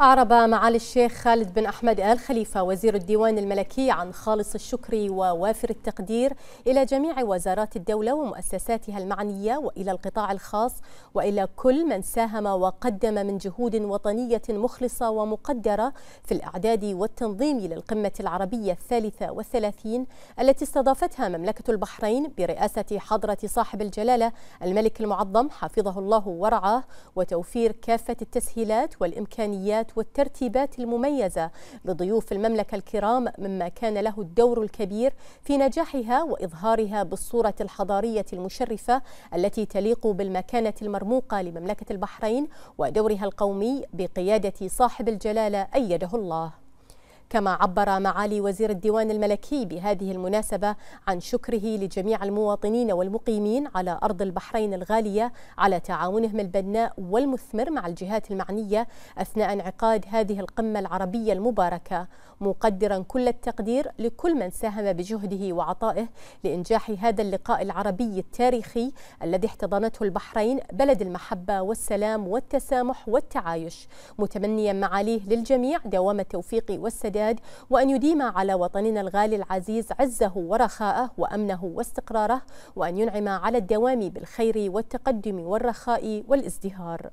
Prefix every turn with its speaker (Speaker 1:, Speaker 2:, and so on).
Speaker 1: أعرب معالي الشيخ خالد بن أحمد آل خليفة وزير الديوان
Speaker 2: الملكي عن خالص الشكر ووافر التقدير إلى جميع وزارات الدولة ومؤسساتها المعنية وإلى القطاع الخاص وإلى كل من ساهم وقدم من جهود وطنية مخلصة ومقدرة في الإعداد والتنظيم للقمة العربية الثالثة والثلاثين التي استضافتها مملكة البحرين برئاسة حضرة صاحب الجلالة الملك المعظم حفظه الله ورعاه وتوفير كافة التسهيلات والإمكانيات الخدمات والترتيبات المميزة لضيوف المملكة الكرام مما كان له الدور الكبير في نجاحها وإظهارها بالصورة الحضارية المشرفة التي تليق بالمكانة المرموقة لمملكة البحرين ودورها القومي بقيادة صاحب الجلالة أيده الله كما عبر معالي وزير الديوان الملكي بهذه المناسبة عن شكره لجميع المواطنين والمقيمين على أرض البحرين الغالية على تعاونهم البناء والمثمر مع الجهات المعنية أثناء انعقاد هذه القمة العربية المباركة مقدرا كل التقدير لكل من ساهم بجهده وعطائه لإنجاح هذا اللقاء العربي التاريخي الذي احتضنته البحرين بلد المحبة والسلام والتسامح والتعايش متمنيا معاليه للجميع دوام التوفيق والسداد الامتداد وأن يديم على وطننا الغالي العزيز عزه ورخاءه وأمنه واستقراره وأن ينعم على
Speaker 1: الدوام بالخير والتقدم والرخاء والازدهار